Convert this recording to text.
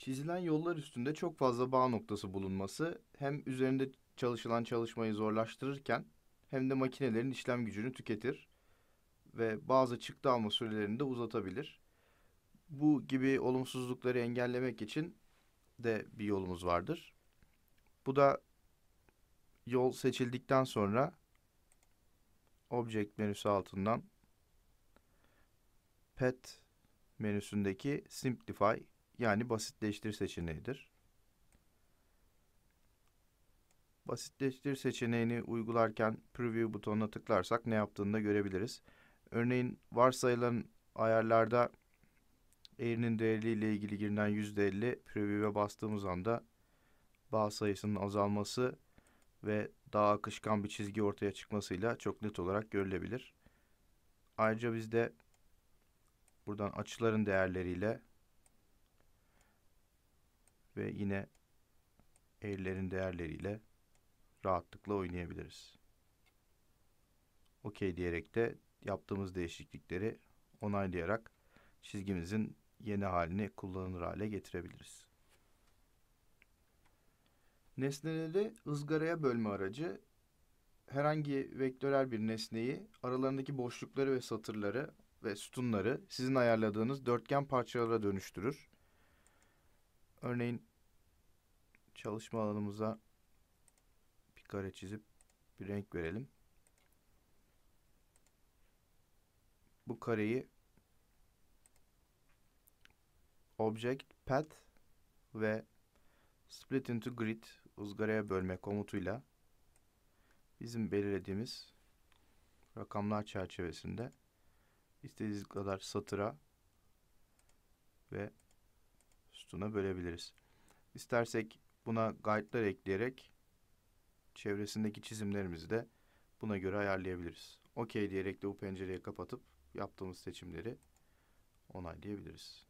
Çizilen yollar üstünde çok fazla bağ noktası bulunması hem üzerinde çalışılan çalışmayı zorlaştırırken hem de makinelerin işlem gücünü tüketir ve bazı çıktı alma sürelerini de uzatabilir. Bu gibi olumsuzlukları engellemek için de bir yolumuz vardır. Bu da yol seçildikten sonra Object menüsü altından Pet menüsündeki Simplify yani basitleştir seçeneğidir. Basitleştir seçeneğini uygularken Preview butonuna tıklarsak ne yaptığını da görebiliriz. Örneğin varsayılan ayarlarda eğrinin değerli ile ilgili girilen %50 Preview'e bastığımız anda bağ sayısının azalması ve daha akışkan bir çizgi ortaya çıkmasıyla çok net olarak görülebilir. Ayrıca bizde buradan açıların değerleriyle ve yine eğrilerin değerleriyle rahatlıkla oynayabiliriz. OK diyerek de yaptığımız değişiklikleri onaylayarak çizgimizin yeni halini kullanılır hale getirebiliriz. Nesneleri ızgaraya bölme aracı herhangi vektörel bir nesneyi aralarındaki boşlukları ve satırları ve sütunları sizin ayarladığınız dörtgen parçalara dönüştürür. Örneğin çalışma alanımıza bir kare çizip bir renk verelim. Bu kareyi object path ve split into grid ızgaraya bölme komutuyla bizim belirlediğimiz rakamlar çerçevesinde istediğiniz kadar satıra ve sütuna bölebiliriz. İstersek Buna guide'lar ekleyerek çevresindeki çizimlerimizi de buna göre ayarlayabiliriz. Okey diyerek de bu pencereyi kapatıp yaptığımız seçimleri onaylayabiliriz.